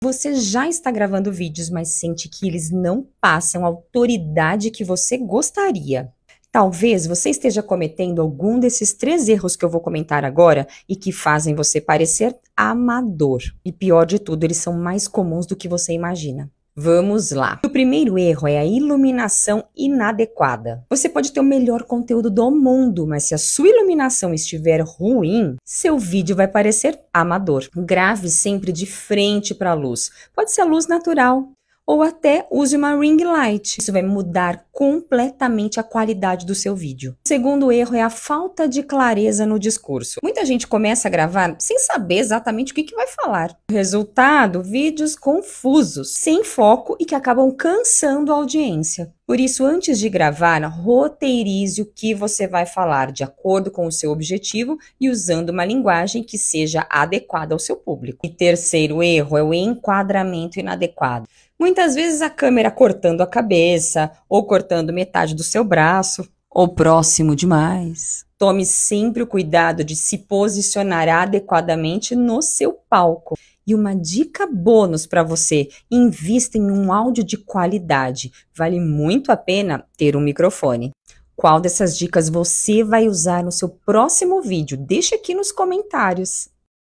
Você já está gravando vídeos, mas sente que eles não passam a autoridade que você gostaria. Talvez você esteja cometendo algum desses três erros que eu vou comentar agora e que fazem você parecer amador. E pior de tudo, eles são mais comuns do que você imagina. Vamos lá. O primeiro erro é a iluminação inadequada. Você pode ter o melhor conteúdo do mundo, mas se a sua iluminação estiver ruim, seu vídeo vai parecer amador. Grave sempre de frente para a luz. Pode ser a luz natural ou até use uma ring light. Isso vai mudar completamente a qualidade do seu vídeo. O segundo erro é a falta de clareza no discurso. Muita gente começa a gravar sem saber exatamente o que, que vai falar. Resultado: vídeos confusos, sem foco e que acabam cansando a audiência. Por isso, antes de gravar, roteirize o que você vai falar de acordo com o seu objetivo e usando uma linguagem que seja adequada ao seu público. E terceiro erro é o enquadramento inadequado. Muitas vezes a câmera cortando a cabeça ou cortando cortando metade do seu braço ou próximo demais. Tome sempre o cuidado de se posicionar adequadamente no seu palco. E uma dica bônus para você: invista em um áudio de qualidade. Vale muito a pena ter um microfone. Qual dessas dicas você vai usar no seu próximo vídeo? Deixe aqui nos comentários.